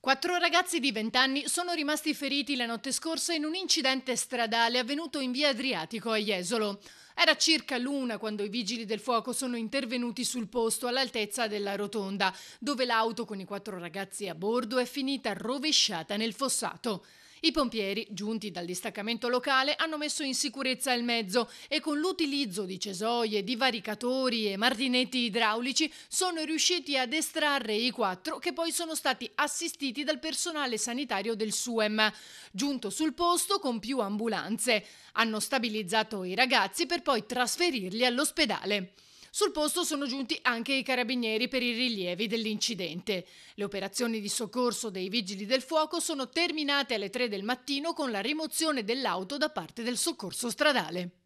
Quattro ragazzi di 20 anni sono rimasti feriti la notte scorsa in un incidente stradale avvenuto in via Adriatico a Jesolo. Era circa l'una quando i vigili del fuoco sono intervenuti sul posto all'altezza della rotonda, dove l'auto con i quattro ragazzi a bordo è finita rovesciata nel fossato. I pompieri, giunti dal distaccamento locale, hanno messo in sicurezza il mezzo e con l'utilizzo di cesoie, divaricatori e martinetti idraulici sono riusciti ad estrarre i quattro che poi sono stati assistiti dal personale sanitario del SUEM, giunto sul posto con più ambulanze. Hanno stabilizzato i ragazzi per poi trasferirli all'ospedale. Sul posto sono giunti anche i carabinieri per i rilievi dell'incidente. Le operazioni di soccorso dei vigili del fuoco sono terminate alle 3 del mattino con la rimozione dell'auto da parte del soccorso stradale.